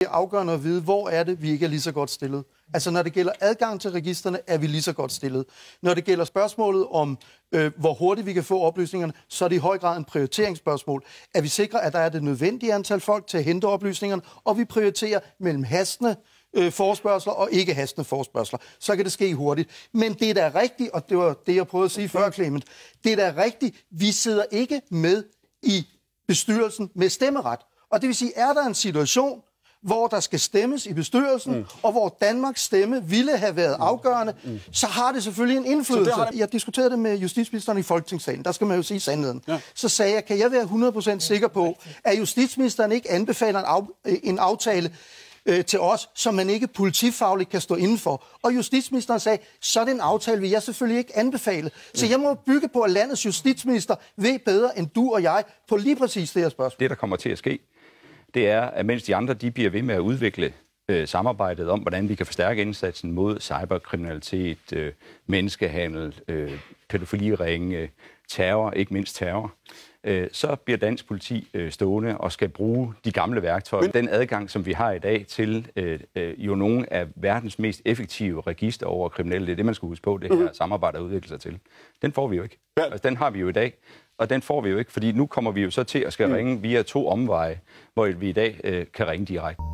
Det er afgørende at vide, hvor er det, vi ikke er lige så godt stillet. Altså når det gælder adgang til registerne, er vi lige så godt stillet. Når det gælder spørgsmålet om, øh, hvor hurtigt vi kan få oplysningerne, så er det i høj grad en prioriteringsspørgsmål. Er vi sikre, at der er det nødvendige antal folk til at hente oplysningerne, og vi prioriterer mellem hastende øh, forspørgseler og ikke hastende forspørgseler. Så kan det ske hurtigt. Men det der er rigtigt, og det var det, jeg prøvede at sige før, Clement, det der er rigtigt, vi sidder ikke med i bestyrelsen med stemmeret. Og det vil sige, er der en situation, hvor der skal stemmes i bestyrelsen, mm. og hvor Danmarks stemme ville have været mm. afgørende, mm. så har det selvfølgelig en indflydelse. Det det... Jeg diskuterede det med justitsministeren i Folketingssalen, der skal man jo sige sandheden. Ja. Så sagde jeg, kan jeg være 100% sikker på, at justitsministeren ikke anbefaler en, af, en aftale, øh, til os, som man ikke politifagligt kan stå indenfor. Og justitsministeren sagde, sådan en aftale vil jeg selvfølgelig ikke anbefale. Så mm. jeg må bygge på, at landets justitsminister ved bedre end du og jeg på lige præcis det her spørgsmål. Det, der kommer til at ske, det er, at mens de andre de bliver ved med at udvikle øh, samarbejdet om, hvordan vi kan forstærke indsatsen mod cyberkriminalitet, øh, menneskehandel, øh, pædofiliringe, øh, terror, ikke mindst terror, øh, så bliver dansk politi øh, stående og skal bruge de gamle værktøjer. Men... Den adgang, som vi har i dag til øh, øh, jo nogle af verdens mest effektive register over kriminelle, det er det, man skal huske på, det her mm-hmm. samarbejde og udvikle sig til. Den får vi jo ikke. Ja. Altså, den har vi jo i dag og den får vi jo ikke, fordi nu kommer vi jo så til at skal mm. ringe via to omveje, hvor vi i dag øh, kan ringe direkte.